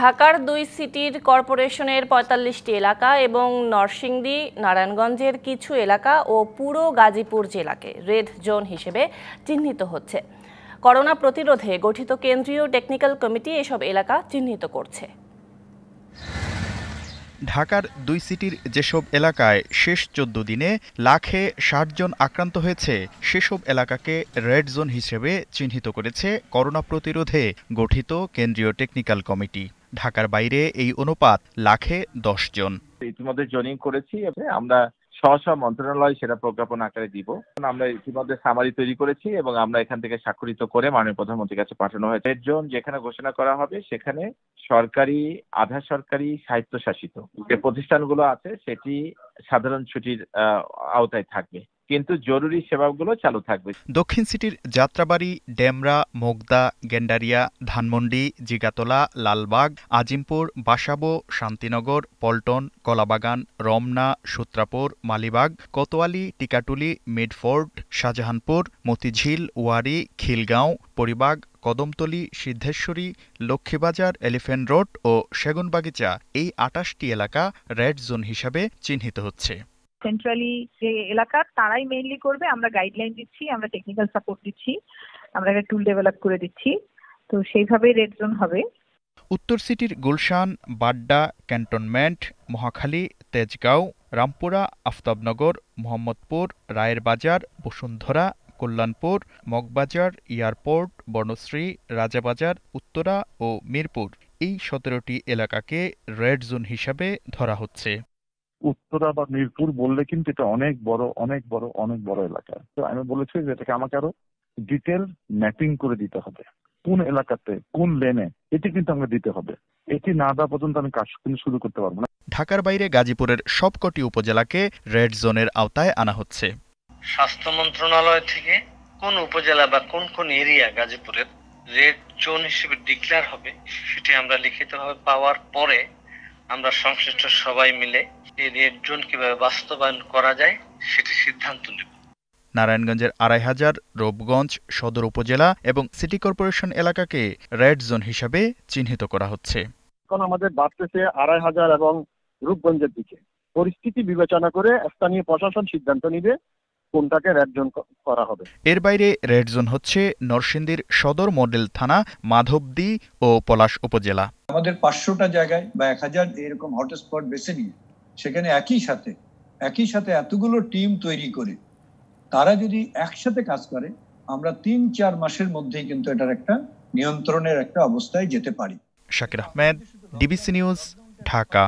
ঢাকার দুই সিটির কর্পোরেশনের পঁয়তাল্লিশটি এলাকা এবং নরসিংদী নারায়ণগঞ্জের কিছু এলাকা ও পুরো গাজীপুর জেলাকে রেড জোন হিসেবে চিহ্নিত হচ্ছে করোনা প্রতিরোধে গঠিত কেন্দ্রীয় টেকনিক্যাল কমিটি এসব এলাকা চিহ্নিত করছে ঢাকার দুই সিটির যেসব এলাকায় শেষ চোদ্দ দিনে লাখে ষাট জন আক্রান্ত হয়েছে সেসব এলাকাকে রেড জোন হিসেবে চিহ্নিত করেছে করোনা প্রতিরোধে গঠিত কেন্দ্রীয় টেকনিক্যাল কমিটি ঢাকার বাইরে এই অনুপাত লাখে দশ জন ইতিমধ্যে জনিং করেছি আমরা স্ব স্ব মন্ত্রণালয় সেটা প্রজ্ঞাপন আকারে দিব আমরা ইতিমধ্যে সামারি তৈরি করেছি এবং আমরা এখান থেকে স্বাক্ষরিত করে মাননীয় প্রধানমন্ত্রীর কাছে পাঠানো হয়েছে জন্য যেখানে ঘোষণা করা হবে সেখানে সরকারি আধা সরকারি শাসিত যে প্রতিষ্ঠানগুলো আছে সেটি সাধারণ ছুটির আওতায় থাকবে কিন্তু জরুরি সেবাগুলো চালু থাকবে দক্ষিণ সিটির Jatrabari Demra Mugda Gendaria Dhanmondi Jigatola Lalbagh Azimpur Basabo Shantinagar Paltan Kalabagan Ramna Sutrapur Malibagh Kotwali Tikatuli Midford Shahjahanpur Motijheel Wari Khilgaon Paribagh Kadamtali Siddheswari Lakshmibazar elephant road ও সেগুনবাগিচা এই আটাশটি এলাকা রেড জোন হিসাবে চিহ্নিত হচ্ছে সেন্ট্রালি যে এলাকা তারাই মেইনলি করবে আমরা গাইডলাইন দিচ্ছি আমরা টেকনিক্যাল সাপোর্ট দিচ্ছি আমরা একটা টুল ডেভেলপ করে দিচ্ছি তো সেইভাবেই রেড জোন হবে উত্তর সিটির গুলশান বাড্ডা ক্যান্টনমেন্ট মহাখালী তেজগাঁও রামপুরা আফতাবনগর মোহাম্মদপুর রায়ের বাজার বসুন্ধরা কল্যাণপুর মগবাজার এয়ারপোর্ট বর্ণশ্রী রাজাবাজার উত্তরা ও মিরপুর এই সতেরোটি এলাকাকে রেড জোন হিসাবে ধরা হচ্ছে উত্তরা বা মিরপুর বললে কিন্তু এটা অনেক বড় অনেক বড় অনেক বড় এলাকা তো আমি বলেছি যে এটাকে আমাকে আরো ডিটেল ম্যাপিং করে দিতে হবে কোন এলাকাতে কোন লেনে এটি কিন্তু আমাকে দিতে হবে এটি না দেওয়া পর্যন্ত আমি কাজ কিন্তু শুরু করতে পারবো না ঢাকার বাইরে গাজীপুরের সবকটি উপজেলাকে রেড জোনের আওতায় আনা হচ্ছে স্বাস্থ্য মন্ত্রণালয় থেকে কোন উপজেলা বা কোন কোন এরিয়া গাজীপুরের রেড জোন হিসেবে ডিক্লেয়ার হবে সেটি আমরা লিখিতভাবে পাওয়ার পরে আমরা সংশ্লিষ্ট সবাই মিলে এই নির্জন কিভাবে বাস্তবায়ন করা যায় সেটি সিদ্ধান্ত নেব নারায়ণগঞ্জের আড়াই হাজার রূপগঞ্জ সদর উপজেলা এবং সিটি কর্পোরেশন এলাকাকে রেড জোন হিসাবে চিহ্নিত করা হচ্ছে এখন আমাদের বাড়তেছে আড়াই হাজার এবং রূপগঞ্জের দিকে পরিস্থিতি বিবেচনা করে স্থানীয় প্রশাসন সিদ্ধান্ত নিবে কোনটাকে রেড জোন করা হবে এর বাইরে রেড জোন হচ্ছে নরসিংদীর সদর মডেল থানা মাধবদী ও পলাশ উপজেলা আমাদের পাঁচশোটা জায়গায় বা এক হাজার এরকম হটস্পট বেছে নিয়ে সেখানে একই সাথে একই সাথে এতগুলো টিম তৈরি করে তারা যদি একসাথে কাজ করে আমরা তিন চার মাসের মধ্যেই কিন্তু এটার একটা নিয়ন্ত্রণের একটা অবস্থায় যেতে পারি শাকির আহমেদ ডিবিসি নিউজ ঢাকা